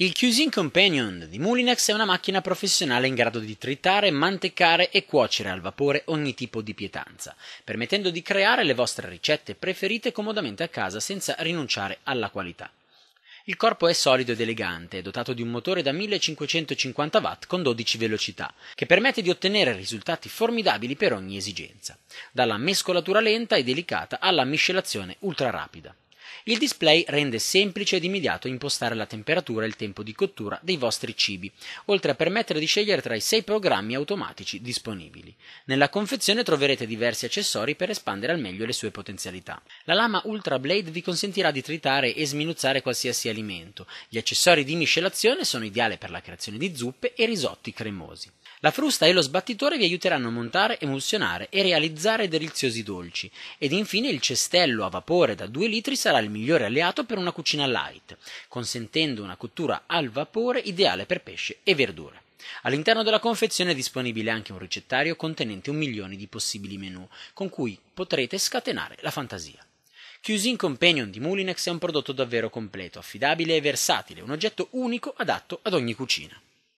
Il Cuisine Companion di Mulinex è una macchina professionale in grado di tritare, mantecare e cuocere al vapore ogni tipo di pietanza, permettendo di creare le vostre ricette preferite comodamente a casa senza rinunciare alla qualità. Il corpo è solido ed elegante, dotato di un motore da 1550 watt con 12 velocità, che permette di ottenere risultati formidabili per ogni esigenza, dalla mescolatura lenta e delicata alla miscelazione ultra rapida. Il display rende semplice ed immediato impostare la temperatura e il tempo di cottura dei vostri cibi, oltre a permettere di scegliere tra i sei programmi automatici disponibili. Nella confezione troverete diversi accessori per espandere al meglio le sue potenzialità. La lama Ultra Blade vi consentirà di tritare e sminuzzare qualsiasi alimento. Gli accessori di miscelazione sono ideali per la creazione di zuppe e risotti cremosi. La frusta e lo sbattitore vi aiuteranno a montare, emulsionare e realizzare deliziosi dolci. Ed infine il cestello a vapore da 2 litri sarà il migliore alleato per una cucina light, consentendo una cottura al vapore ideale per pesce e verdure. All'interno della confezione è disponibile anche un ricettario contenente un milione di possibili menu, con cui potrete scatenare la fantasia. Cuisine Companion di Mulinex è un prodotto davvero completo, affidabile e versatile, un oggetto unico adatto ad ogni cucina.